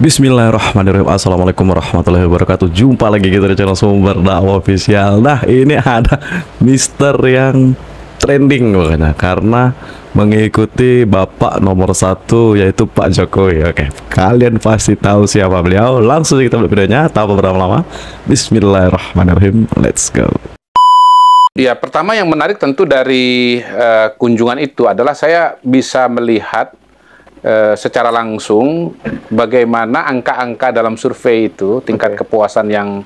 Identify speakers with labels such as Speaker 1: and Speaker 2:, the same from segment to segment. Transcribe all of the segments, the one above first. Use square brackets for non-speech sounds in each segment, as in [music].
Speaker 1: Bismillahirrahmanirrahim Assalamualaikum warahmatullahi wabarakatuh Jumpa lagi kita di channel Sumber Dakwah Official Nah ini ada Mister yang trending makanya Karena mengikuti Bapak nomor satu yaitu Pak Jokowi Oke kalian pasti tahu siapa beliau Langsung kita lihat videonya tanpa beberapa lama Bismillahirrahmanirrahim Let's go
Speaker 2: Ya pertama yang menarik tentu dari uh, kunjungan itu adalah saya bisa melihat Eh, secara langsung bagaimana angka-angka dalam survei itu tingkat okay. kepuasan yang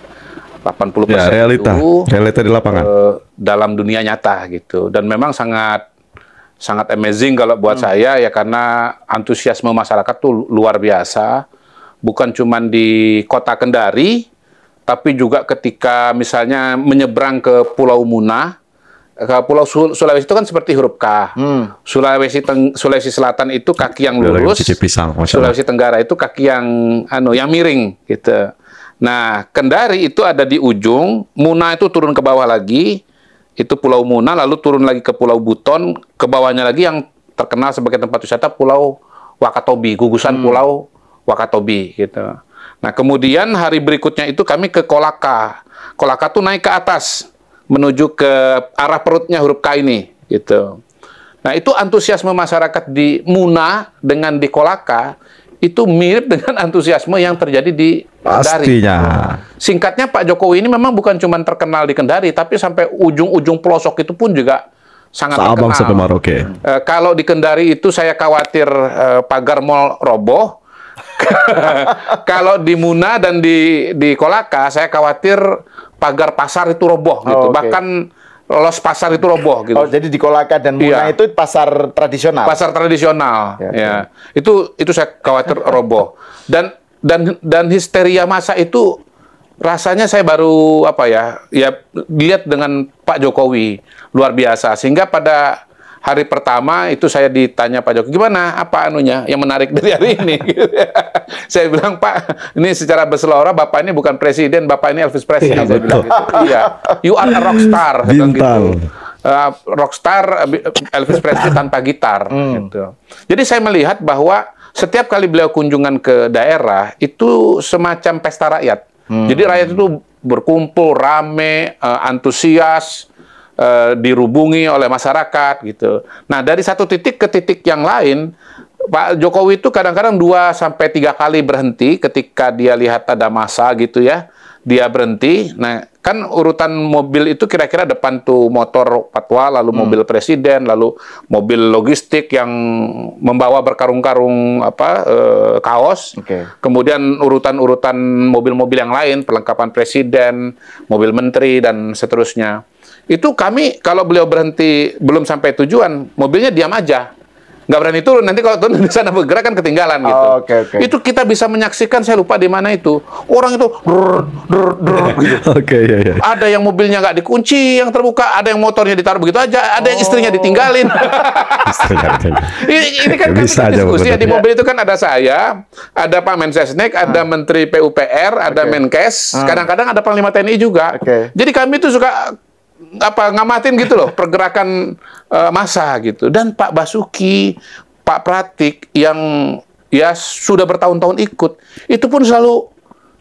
Speaker 2: 80% ya, realita, itu
Speaker 1: realita di lapangan.
Speaker 2: Eh, dalam dunia nyata gitu dan memang sangat sangat amazing kalau buat hmm. saya ya karena antusiasme masyarakat tuh luar biasa bukan cuma di kota Kendari tapi juga ketika misalnya menyeberang ke Pulau Muna Eh, Pulau Sul Sulawesi itu kan seperti huruf K. Hmm. Sulawesi Teng Sulawesi Selatan itu kaki yang lurus.
Speaker 1: Pisang, Sulawesi
Speaker 2: Tenggara itu kaki yang anu yang miring gitu. Nah, Kendari itu ada di ujung, Muna itu turun ke bawah lagi. Itu Pulau Muna lalu turun lagi ke Pulau Buton, ke bawahnya lagi yang terkenal sebagai tempat wisata Pulau Wakatobi, gugusan hmm. Pulau Wakatobi gitu. Nah, kemudian hari berikutnya itu kami ke Kolaka. Kolaka tuh naik ke atas menuju ke arah perutnya huruf K ini gitu. Nah, itu antusiasme masyarakat di Muna dengan di Kolaka itu mirip dengan antusiasme yang terjadi di Kendari. Pastinya. Singkatnya Pak Jokowi ini memang bukan cuma terkenal di Kendari, tapi sampai ujung-ujung pelosok itu pun juga sangat Sabang terkenal. Sampai E, kalau di Kendari itu saya khawatir e, pagar mall roboh, [laughs] Kalau di Muna dan di di Kolaka, saya khawatir pagar pasar itu
Speaker 3: roboh gitu. Oh, okay. Bahkan los pasar itu roboh gitu. Oh, jadi di Kolaka dan Muna ya. itu pasar tradisional. Pasar
Speaker 2: tradisional. Ya, ya. Okay. Ya. Itu itu saya khawatir roboh. Dan dan dan histeria masa itu rasanya saya baru apa ya? Ya lihat dengan Pak Jokowi luar biasa sehingga pada hari pertama itu saya ditanya Pak Jokowi, gimana apa anunya yang menarik dari hari ini? [laughs] Gitu ya. saya bilang, Pak, ini secara berselora Bapak ini bukan presiden, Bapak ini Elvis Presley. Iya, saya bilang gitu. iya. You are a rock star. Bintang. Gitu. Uh, rockstar uh, uh, Elvis Presley tanpa gitar hmm. gitu. Jadi saya melihat bahwa setiap kali beliau kunjungan ke daerah itu semacam pesta rakyat. Hmm. Jadi rakyat itu berkumpul rame, uh, antusias, e, dirubungi oleh masyarakat gitu. Nah dari satu titik ke titik yang lain, Pak Jokowi itu kadang-kadang dua sampai tiga kali berhenti ketika dia lihat ada masa gitu ya dia berhenti. Nah, kan urutan mobil itu kira-kira depan tuh motor patwa, lalu hmm. mobil presiden, lalu mobil logistik yang membawa berkarung-karung apa eh, kaos. Okay. Kemudian urutan-urutan mobil-mobil yang lain, perlengkapan presiden, mobil menteri dan seterusnya. Itu kami kalau beliau berhenti belum sampai tujuan, mobilnya diam aja nggak berani turun. Nanti kalau turun di sana bergerak kan ketinggalan oh, gitu. Okay, okay. Itu kita bisa menyaksikan. Saya lupa di mana itu. Orang itu drrr, drrr, drrr, [laughs]
Speaker 1: gitu. okay, iya, iya. yeah, yeah.
Speaker 2: Ada yang mobilnya nggak dikunci, yang terbuka. Ada yang motornya ditaruh begitu aja. Ada oh. yang istrinya oh. ditinggalin.
Speaker 3: [laughs] [laughs]
Speaker 2: ini, ini kan, kan kita diskusi ya, di mobil itu kan ada saya, ada Pak Mensesnek, ada ah. Menteri PUPR, ada okay. Menkes. Ah. Kadang-kadang ah. ada Panglima TNI juga. Okay. Jadi kami itu suka apa ngamatin gitu loh pergerakan uh, eh, masa gitu. Dan Pak Basuki, Pak Pratik yang ya sudah bertahun-tahun ikut, itu pun selalu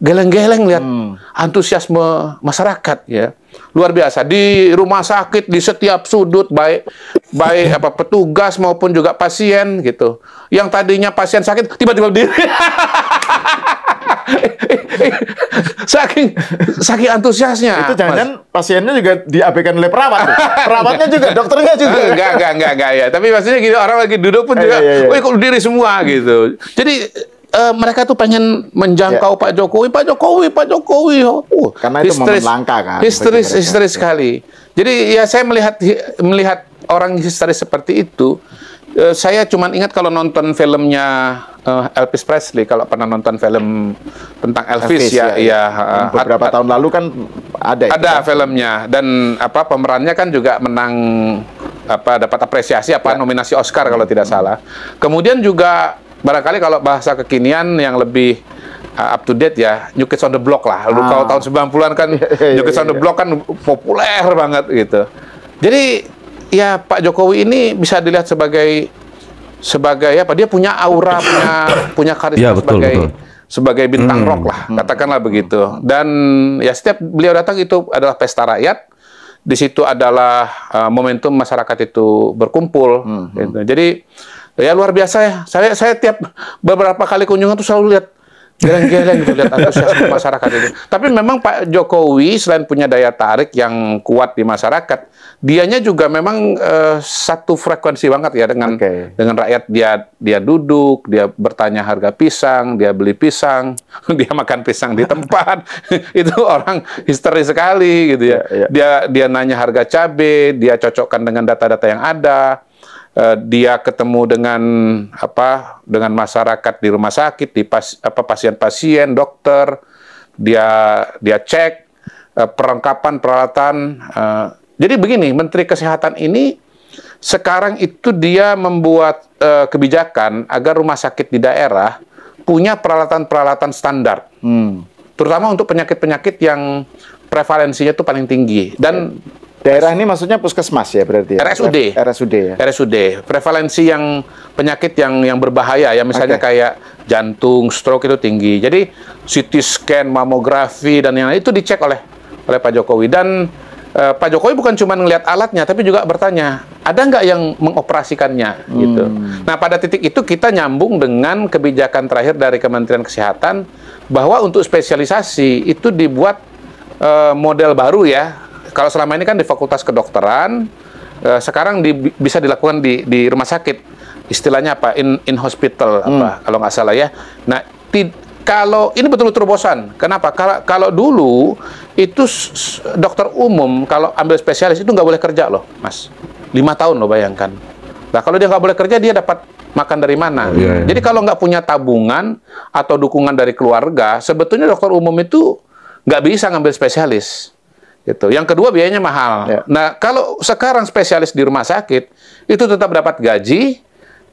Speaker 2: geleng-geleng lihat hmm. antusiasme masyarakat ya luar biasa di rumah sakit di setiap sudut baik baik apa petugas maupun juga pasien gitu yang tadinya pasien sakit tiba-tiba berdiri [laughs]
Speaker 3: saking saking antusiasnya. Itu jangan pasiennya juga diabaikan oleh perawat. Perawatnya juga, [laughs] dokternya juga. Enggak, enggak, enggak, enggak ya. Tapi maksudnya
Speaker 2: gitu orang lagi duduk pun iya, juga, oh iya, iya. ikut diri semua gitu. Jadi uh, mereka tuh pengen menjangkau ya. Pak Jokowi, Pak Jokowi, Pak Jokowi. Oh, uh, Karena itu histeris, momen langka kan. Histeris, histeris sekali. Jadi ya saya melihat melihat orang histeris seperti itu Eh, saya cuma ingat kalau nonton filmnya uh, Elvis Presley kalau pernah nonton
Speaker 3: film tentang Elvis, Elvis ya, ya, ya. ya beberapa tahun lalu kan ada ada itu, kan?
Speaker 2: filmnya dan apa pemerannya kan juga menang apa dapat apresiasi apa ya. nominasi Oscar kalau tidak hmm. salah. Kemudian juga barangkali kalau bahasa kekinian yang lebih uh, up to date ya, New Kids on the Block lah. Ah. Kalau tahun 90-an kan [laughs] iya, iya, New Kids on the iya. Block kan populer banget gitu. Jadi ya Pak Jokowi ini bisa dilihat sebagai sebagai apa dia punya aura punya punya karisma ya, betul, sebagai betul. sebagai bintang hmm. rock lah hmm. katakanlah begitu dan ya setiap beliau datang itu adalah pesta rakyat di situ adalah uh, momentum masyarakat itu berkumpul hmm, hmm. gitu. jadi ya luar biasa ya saya saya tiap beberapa kali kunjungan tuh selalu lihat geleng-geleng itu lihat antusiasme [laughs] masyarakat itu. Tapi memang Pak Jokowi selain punya daya tarik yang kuat di masyarakat, dianya juga memang uh, satu frekuensi banget ya dengan okay. dengan rakyat dia dia duduk, dia bertanya harga pisang, dia beli pisang, [laughs] dia makan pisang di tempat. [laughs] itu orang histeri sekali gitu ya. Yeah, yeah. Dia dia nanya harga cabai, dia cocokkan dengan data-data yang ada Eh, dia ketemu dengan apa dengan masyarakat di rumah sakit di pas, apa pasien-pasien dokter dia dia cek eh, perlengkapan peralatan eh, jadi begini menteri kesehatan ini sekarang itu dia membuat uh, kebijakan agar rumah sakit di daerah punya peralatan-peralatan standar, hmm. terutama untuk penyakit-penyakit yang prevalensinya itu paling tinggi
Speaker 3: dan Daerah ini maksudnya puskesmas ya berarti? Ya? RSUD. RSUD ya.
Speaker 2: RSUD. Prevalensi yang penyakit yang yang berbahaya ya misalnya okay. kayak jantung, stroke itu tinggi. Jadi CT scan, mamografi dan yang lain itu dicek oleh oleh Pak Jokowi dan eh, Pak Jokowi bukan cuma ngelihat alatnya tapi juga bertanya, ada nggak yang mengoperasikannya gitu. hmm. gitu. Nah, pada titik itu kita nyambung dengan kebijakan terakhir dari Kementerian Kesehatan bahwa untuk spesialisasi itu dibuat eh, model baru ya kalau selama ini kan di fakultas kedokteran, eh, sekarang di, bisa dilakukan di, di rumah sakit. Istilahnya apa? In, in hospital hmm. apa? Kalau nggak salah ya. Nah, ti, kalau ini betul-betul bosan. Kenapa? Kalau kalau dulu itu dokter umum kalau ambil spesialis itu nggak boleh kerja loh, Mas. Lima tahun loh bayangkan. Nah kalau dia nggak boleh kerja dia dapat makan dari mana? Oh, iya, iya. Jadi kalau nggak punya tabungan atau dukungan dari keluarga, sebetulnya dokter umum itu nggak bisa ngambil spesialis. Gitu. Yang kedua biayanya mahal. Ya. Nah, kalau sekarang spesialis di rumah sakit itu tetap dapat gaji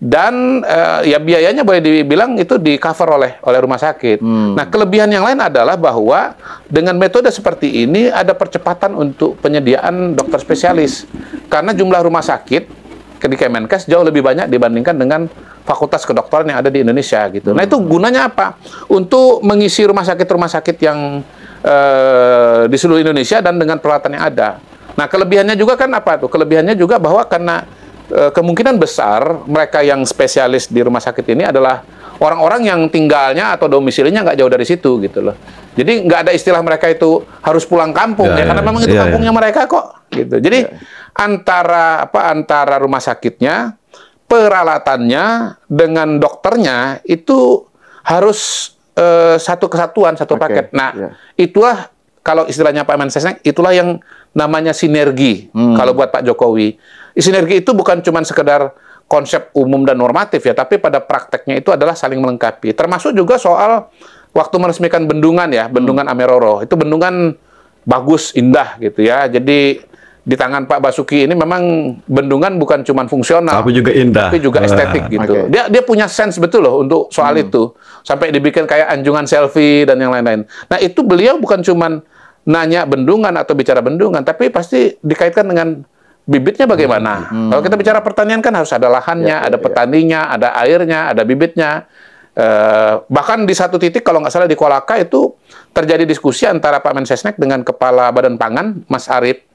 Speaker 2: dan uh, ya biayanya boleh dibilang itu di cover oleh oleh rumah sakit. Hmm. Nah, kelebihan yang lain adalah bahwa dengan metode seperti ini ada percepatan untuk penyediaan dokter spesialis karena jumlah rumah sakit di Kemenkes jauh lebih banyak dibandingkan dengan fakultas kedokteran yang ada di Indonesia gitu. Hmm. Nah, itu hmm. gunanya apa? Untuk mengisi rumah sakit-rumah sakit yang Eh, di seluruh Indonesia dan dengan peralatan yang ada. Nah, kelebihannya juga kan apa tuh? Kelebihannya juga bahwa karena e, kemungkinan besar mereka yang spesialis di rumah sakit ini adalah orang-orang yang tinggalnya atau domisilinya nggak jauh dari situ gitu loh. Jadi nggak ada istilah mereka itu harus pulang kampung ya, ya, ya karena memang itu ya, ya. kampungnya ya. mereka kok gitu. Jadi ya. antara apa antara rumah sakitnya, peralatannya dengan dokternya itu harus uh, satu kesatuan, satu okay. paket. Nah, yeah. itulah kalau istilahnya Pak Mensesnek, itulah yang namanya sinergi hmm. kalau buat Pak Jokowi. Sinergi itu bukan cuma sekedar konsep umum dan normatif ya, tapi pada prakteknya itu adalah saling melengkapi. Termasuk juga soal waktu meresmikan bendungan ya, bendungan hmm. Ameroro. Itu bendungan bagus, indah gitu ya. Jadi di tangan Pak Basuki ini memang bendungan bukan cuma fungsional, tapi juga indah, tapi juga estetik uh, gitu. Okay. Dia dia punya sense betul loh untuk soal hmm. itu, sampai dibikin kayak anjungan selfie dan yang lain-lain. Nah itu beliau bukan cuma nanya bendungan atau bicara bendungan, tapi pasti dikaitkan dengan bibitnya bagaimana. Hmm. Kalau kita bicara pertanian kan harus ada lahannya, ya, ya, ada ya. petaninya, ya. ada airnya, ada bibitnya. Eh, bahkan di satu titik kalau nggak salah di Kolaka itu terjadi diskusi antara Pak Mensesnek dengan Kepala Badan Pangan Mas Arif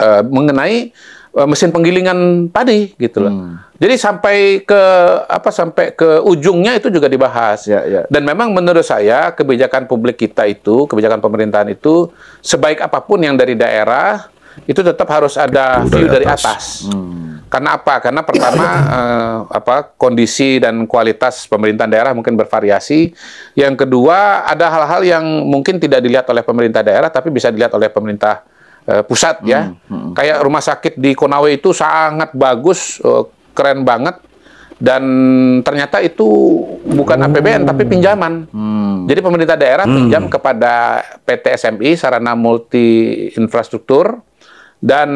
Speaker 2: Eh, mengenai uh, mesin penggilingan padi gitu loh. Hmm. Jadi sampai ke apa sampai ke ujungnya itu juga dibahas. Ya, ya. Dan memang menurut saya kebijakan publik kita itu, kebijakan pemerintahan itu sebaik apapun yang dari daerah itu tetap harus ada view dari atas. atas. Hmm. Karena apa? Karena pertama [coughs] eh, apa kondisi dan kualitas pemerintahan daerah mungkin bervariasi. Yang kedua ada hal-hal yang mungkin tidak dilihat oleh pemerintah daerah tapi bisa dilihat oleh pemerintah uh, pusat ya. Hmm, hmm. Kayak rumah sakit di Konawe itu sangat bagus, uh, keren banget dan ternyata itu bukan oh. APBN tapi pinjaman. Hmm. Jadi pemerintah daerah hmm. pinjam kepada PT SMI Sarana Multi Infrastruktur dan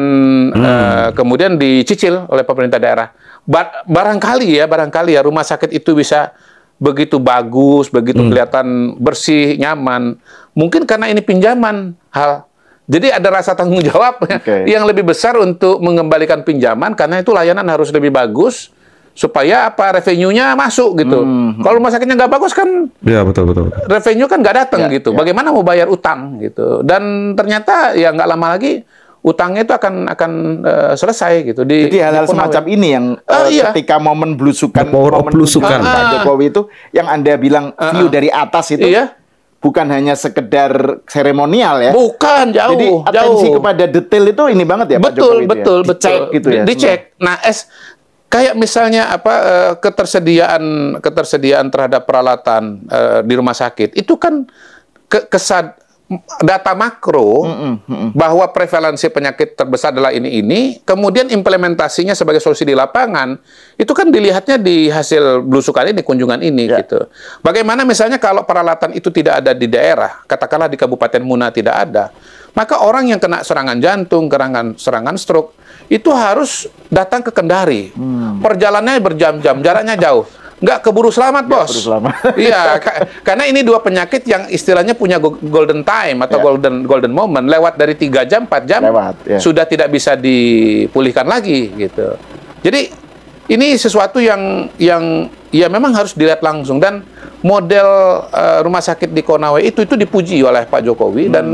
Speaker 2: hmm. uh, kemudian dicicil oleh pemerintah daerah. Ba barangkali ya, barangkali ya rumah sakit itu bisa begitu bagus, begitu hmm. kelihatan bersih, nyaman. Mungkin karena ini pinjaman hal jadi ada rasa tanggung jawab [laughs] okay. yang lebih besar untuk mengembalikan pinjaman karena itu layanan harus lebih bagus supaya apa revenue-nya masuk gitu. Hmm, hmm. Kalau rumah sakitnya nggak bagus kan,
Speaker 1: ya betul betul.
Speaker 2: Revenue kan nggak datang ya, gitu. Ya. Bagaimana mau bayar utang gitu? Dan ternyata ya nggak lama lagi
Speaker 3: utangnya itu akan akan uh, selesai gitu. Di, Jadi hal-hal semacam ini yang uh, uh, iya. ketika momen blusukan, momen blusukan uh, Pak ah. Jokowi itu yang anda bilang uh, view ah. dari atas itu. Iya bukan hanya sekedar seremonial ya. Bukan jauh. Jadi atensi jauh. kepada detail itu ini banget ya betul, Pak Jokowi. Betul ya? betul betul. gitu ya. Dicek.
Speaker 2: Nah es kayak misalnya apa eh, ketersediaan ketersediaan terhadap peralatan eh, di rumah sakit itu kan ke, kesad data makro mm -mm, mm -mm. bahwa prevalensi penyakit terbesar adalah ini ini kemudian implementasinya sebagai solusi di lapangan itu kan dilihatnya di hasil blusukan ini kunjungan ini yeah. gitu bagaimana misalnya kalau peralatan itu tidak ada di daerah katakanlah di kabupaten Muna tidak ada maka orang yang kena serangan jantung serangan serangan stroke itu harus datang ke Kendari hmm. perjalanannya berjam-jam jaraknya jauh nggak keburu selamat, bos. Keburu selamat. [laughs] Iya, ka karena ini dua penyakit yang istilahnya punya golden time atau yeah. golden golden moment. Lewat dari tiga jam, empat jam,
Speaker 3: Lewat, yeah. sudah
Speaker 2: tidak bisa dipulihkan lagi gitu. Jadi ini sesuatu yang yang ya memang harus dilihat langsung dan model uh, rumah
Speaker 3: sakit di Konawe itu itu dipuji oleh Pak Jokowi hmm. dan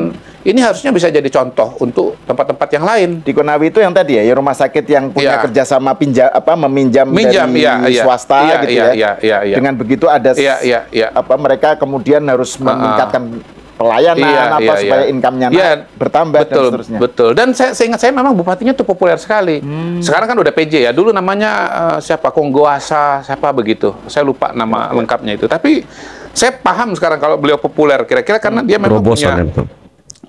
Speaker 3: ini harusnya bisa jadi contoh untuk tempat-tempat yang lain. Di Konawe itu yang tadi ya, ya rumah sakit yang punya ya. kerjasama pinjam apa meminjam Minjam, dari iya, iya. Iya, gitu ya, swasta ya, gitu ya, ya. Ya, ya, ya. Dengan begitu ada ya, ya, ya. apa mereka kemudian harus meningkatkan uh -uh pelayanan iya, apa iya, supaya iya. income-nya iya, bertambah betul, dan seterusnya. Betul.
Speaker 2: Dan saya ingat saya memang bupatinya tuh populer sekali. Hmm. Sekarang kan udah PJ ya. Dulu namanya uh, siapa Konggoasa, siapa begitu. Saya lupa nama lengkapnya itu. Tapi saya paham sekarang kalau beliau populer kira-kira karena dia memang Robosan punya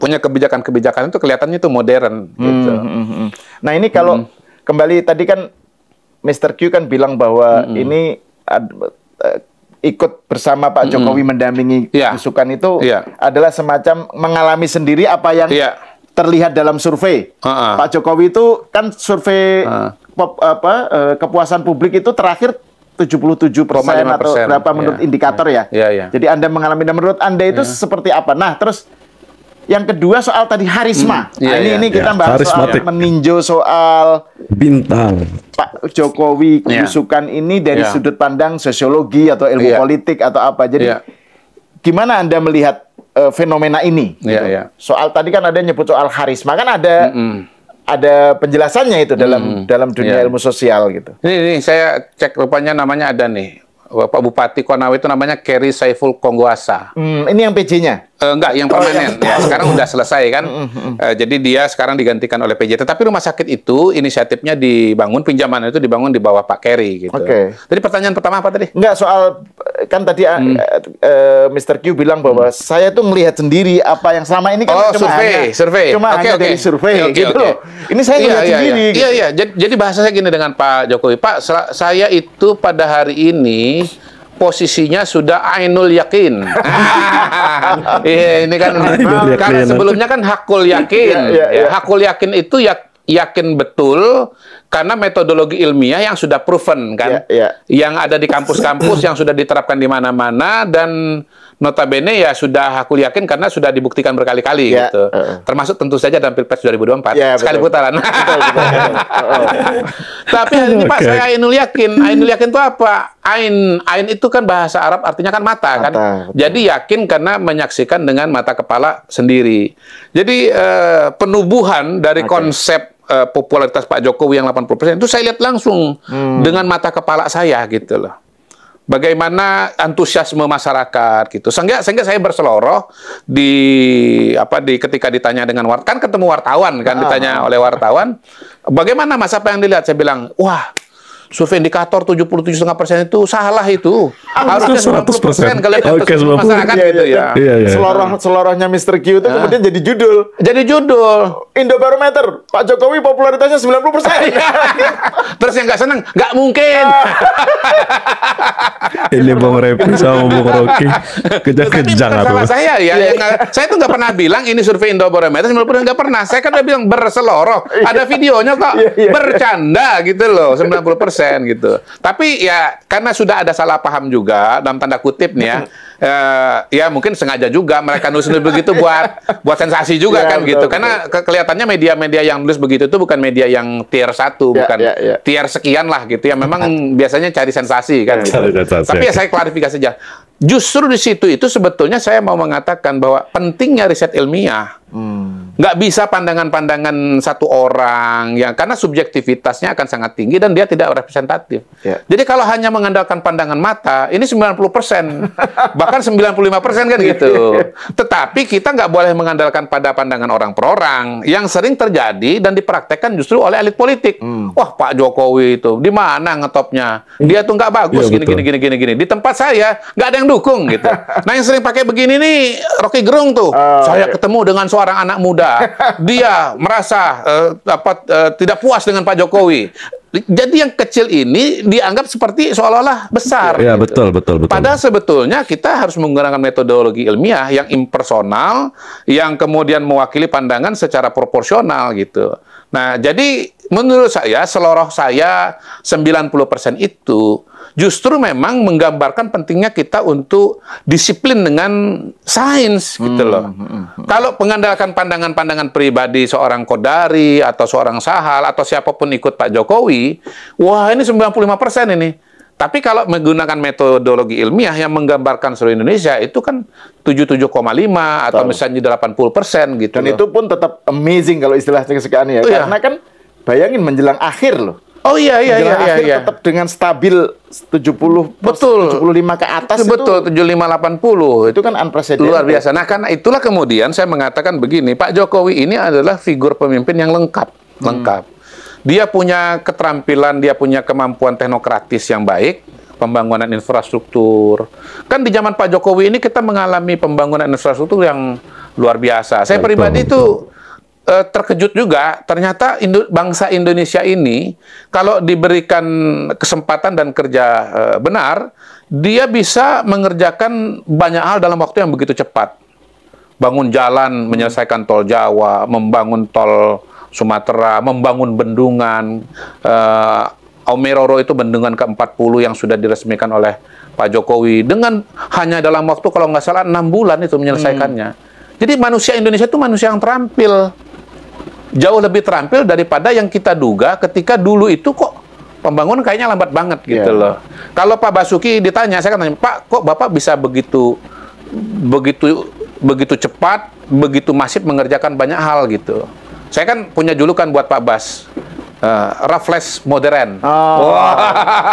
Speaker 2: punya kebijakan-kebijakan itu kelihatannya itu modern
Speaker 3: hmm, gitu. Hmm, hmm, hmm, Nah, ini kalau hmm. kembali tadi kan Mr. Q kan bilang bahwa hmm. ini eh, ikut bersama Pak mm-hmm. Jokowi mendampingi yeah. Iya. itu yeah. adalah semacam mengalami sendiri apa yang yeah. terlihat dalam survei. Uh-uh. Pak Jokowi itu kan survei uh. pop, apa eh, kepuasan publik itu terakhir 77 persen atau berapa menurut yeah. indikator ya. Yeah, yeah. Jadi Anda mengalami dan menurut Anda itu yeah. seperti apa? Nah, terus yang kedua soal tadi harisma. Hmm, nah, iya, nah, ini iya, ini kita iya. bahas soal meninjau soal bintang. Pak Jokowi iya. kusukan yeah. ini dari yeah. sudut pandang sosiologi atau ilmu yeah. politik atau apa. Jadi yeah. gimana Anda melihat uh, fenomena ini? Iya, gitu? Yeah, Soal tadi kan ada nyebut soal harisma kan ada mm -mm. ada penjelasannya itu dalam mm, dalam dunia yeah. ilmu sosial gitu. Ini, ini saya
Speaker 2: cek rupanya namanya ada nih. Bapak Bupati Konawe itu namanya Kerry Saiful Kongwasa.
Speaker 3: Hmm, ini yang PJ-nya?
Speaker 2: Uh, enggak, yang oh, permanen. ya. [laughs] ya, sekarang udah selesai kan. Uh, jadi dia sekarang digantikan oleh PJ. Tetapi rumah sakit itu inisiatifnya dibangun, pinjaman itu dibangun di bawah Pak Kerry
Speaker 3: gitu. Oke. Okay. Jadi pertanyaan pertama apa tadi? Enggak, soal kan tadi eh, hmm. uh, Mr. Q bilang bahwa hmm. saya tuh melihat sendiri apa yang selama ini kan oh, cuma survei, hanya, survei. Cuma okay, hanya okay. dari survei okay, gitu okay. loh. Ini saya iya, melihat iya, iya, sendiri. Iya, gitu. iya.
Speaker 2: Jadi, jadi bahasa saya gini dengan Pak Jokowi. Pak, saya itu pada hari ini posisinya sudah ainul yakin. [laughs] Iya, ini kan karena sebelumnya kan hakul yakin. ya, ya, ya. Hakul yakin itu ya yakin betul karena metodologi ilmiah yang sudah proven kan. Iya, iya. Yang ada di kampus-kampus yang sudah diterapkan di mana-mana dan notabene ya sudah aku yakin karena sudah dibuktikan berkali-kali yeah. gitu. Uh, uh. Termasuk tentu saja dalam Pilpres 2024 yeah, sekali betul. putaran. betul, betul, betul. Oh. [laughs] Tapi ini okay. Pak saya Ainul yakin, Ainul yakin itu apa? Ain, ain itu kan bahasa Arab artinya kan mata, kan? mata kan. Betul. Jadi yakin karena menyaksikan dengan mata kepala sendiri. Jadi uh, penubuhan dari okay. konsep uh, popularitas Pak Jokowi yang 80% itu saya lihat langsung hmm. dengan mata kepala saya gitu loh bagaimana antusiasme masyarakat gitu. Sehingga sehingga saya berseloroh di apa di ketika ditanya dengan wartawan kan ketemu wartawan kan ditanya ah. oleh wartawan bagaimana Mas apa yang dilihat saya bilang wah survei indikator
Speaker 3: 77,5 persen itu salah itu. Harusnya 100 persen kan kalau okay, masyarakat iya, gitu iya, ya. Iya. iya, iya, Seloroh, selorohnya Mr. Q itu nah. kemudian jadi judul. Jadi judul. Indobarometer, Pak Jokowi popularitasnya 90 persen. [laughs] Iya. Terus yang nggak seneng, nggak mungkin. Ah.
Speaker 1: Ini Bang Repi sama Bang Rocky kejang-kejang. Salah saya
Speaker 2: ya, yang, saya itu nggak pernah bilang ini survei Indobarometer 90 persen nggak pernah. Saya kan udah bilang berseloroh. Ada videonya kok bercanda gitu loh 90 persen gitu. Tapi ya karena sudah ada salah paham juga dalam tanda kutip nih ya. Eh, ya mungkin sengaja juga mereka nulis-nulis [laughs] begitu buat buat sensasi juga ya, kan betul, gitu. Karena kelihatannya media-media yang nulis begitu itu bukan media yang tier satu, ya, bukan ya, ya. tier sekian lah gitu ya. Memang biasanya cari sensasi kan. Iya, gitu. sensasi. Tapi ya saya klarifikasi aja. Justru di situ itu sebetulnya saya mau mengatakan bahwa pentingnya riset ilmiah. Hmm nggak bisa pandangan-pandangan satu orang ya karena subjektivitasnya akan sangat tinggi dan dia tidak representatif. Yeah. Jadi kalau hanya mengandalkan pandangan mata ini 90% bahkan 95% kan gitu. [laughs] Tetapi kita nggak boleh mengandalkan pada pandangan orang per orang yang sering terjadi dan dipraktekkan justru oleh elit politik. Hmm. Wah Pak Jokowi itu di mana ngetopnya? Dia tuh nggak bagus yeah, gini, gini gini gini gini. Di tempat saya nggak ada yang dukung gitu. [laughs] nah yang sering pakai begini nih Rocky Gerung tuh. Uh, saya yeah. ketemu dengan seorang anak muda dia merasa uh, dapat uh, tidak puas dengan Pak Jokowi. Jadi yang kecil ini dianggap seperti seolah-olah besar.
Speaker 1: Ya gitu. betul betul betul.
Speaker 2: Padahal sebetulnya kita harus menggunakan metodologi ilmiah yang impersonal, yang kemudian mewakili pandangan secara proporsional gitu. Nah jadi menurut saya seluruh saya 90% itu justru memang menggambarkan pentingnya kita untuk disiplin dengan sains hmm, gitu loh. Hmm, hmm, hmm, Kalau mengandalkan pandangan-pandangan pribadi seorang Kodari atau seorang Sahal atau siapapun ikut Pak Jokowi, wah ini 95% ini. Tapi kalau menggunakan metodologi ilmiah yang menggambarkan seluruh Indonesia itu kan 77,5 atau Tau. misalnya 80 persen gitu. Dan loh. itu
Speaker 3: pun tetap amazing kalau istilahnya sekian ya. Oh, Karena iya. kan bayangin menjelang akhir loh. Oh iya iya iya iya, iya. tetap dengan stabil 70 betul 75 ke atas betul itu, 75 80 itu kan
Speaker 2: unprecedented luar biasa. Nah karena itulah kemudian saya mengatakan begini Pak Jokowi ini adalah figur pemimpin yang lengkap hmm. lengkap. Dia punya keterampilan dia punya kemampuan teknokratis yang baik pembangunan infrastruktur kan di zaman Pak Jokowi ini kita mengalami pembangunan infrastruktur yang luar biasa. Saya pribadi itu eh, terkejut juga ternyata Indo bangsa Indonesia ini kalau diberikan kesempatan dan kerja eh, benar dia bisa mengerjakan banyak hal dalam waktu yang begitu cepat bangun jalan hmm. menyelesaikan tol Jawa membangun tol Sumatera membangun bendungan uh, eh, Omeroro itu bendungan ke-40 yang sudah diresmikan oleh Pak Jokowi dengan hanya dalam waktu kalau nggak salah enam bulan itu menyelesaikannya. Hmm. Jadi manusia Indonesia itu manusia yang terampil jauh lebih terampil daripada yang kita duga ketika dulu itu kok pembangun kayaknya lambat banget ya. gitu yeah. loh. Kalau Pak Basuki ditanya, saya kan tanya, Pak kok Bapak bisa begitu begitu begitu cepat, begitu masif mengerjakan banyak hal gitu. Saya kan punya julukan buat Pak Bas, uh, Raffles modern. Oh. Ah. Wow.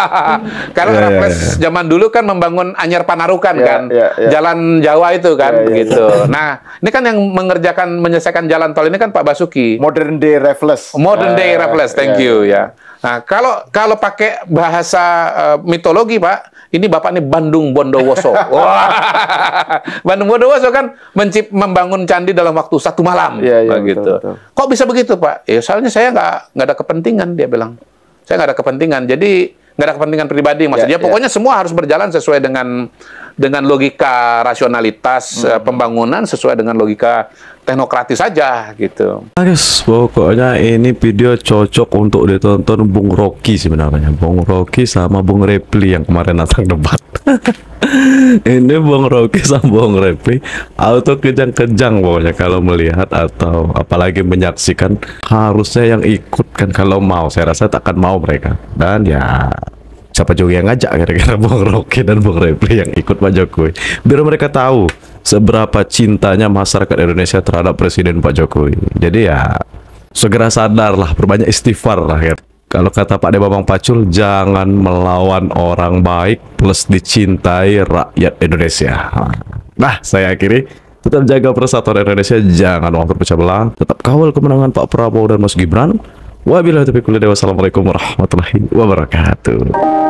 Speaker 2: [laughs] Karena yeah, ya, Raffles yeah, yeah. zaman dulu kan membangun Anyar Panarukan yeah, kan, yeah, yeah. jalan Jawa itu kan, yeah, begitu. Ya, ya. Yeah. Nah, ini kan yang mengerjakan menyelesaikan jalan tol ini kan Pak Basuki. Modern day Raffles. Modern day Raffles, thank yeah. you ya. Nah, kalau kalau pakai bahasa uh, mitologi, Pak, ini Bapak ini Bandung Bondowoso. [laughs] Bandung Bondowoso kan mencip membangun candi dalam waktu satu malam. Ya, ya, begitu. Betul, betul. Kok bisa begitu, Pak? Ya soalnya saya nggak nggak ada kepentingan, dia bilang. Saya nggak ada kepentingan. Jadi nggak ada kepentingan pribadi maksudnya yeah, ya. pokoknya yeah. semua harus berjalan sesuai dengan dengan logika rasionalitas hmm. Eh, pembangunan sesuai dengan logika teknokratis saja gitu.
Speaker 1: Nah, guys, pokoknya ini video cocok untuk ditonton Bung Rocky sebenarnya. Bung Rocky sama Bung Repli yang kemarin datang debat. [laughs] ini Bung Rocky sama Bung Repli auto kejang-kejang pokoknya kalau melihat atau apalagi menyaksikan harusnya yang ikut kan kalau mau saya rasa tak akan mau mereka dan ya siapa juga yang ngajak kira-kira [laughs] Bung Rocky dan Bung Repli yang ikut Pak Jokowi biar mereka tahu seberapa cintanya masyarakat Indonesia terhadap Presiden Pak Jokowi jadi ya segera sadarlah perbanyak istighfar lah ya kalau kata Pak Dewa Bang Pacul, jangan melawan orang baik plus dicintai rakyat Indonesia. Nah, saya akhiri. Tetap jaga persatuan Indonesia, jangan waktu pecah belah. Tetap kawal kemenangan Pak Prabowo dan Mas Gibran. Wabillahi taufiq Wassalamualaikum warahmatullahi wabarakatuh.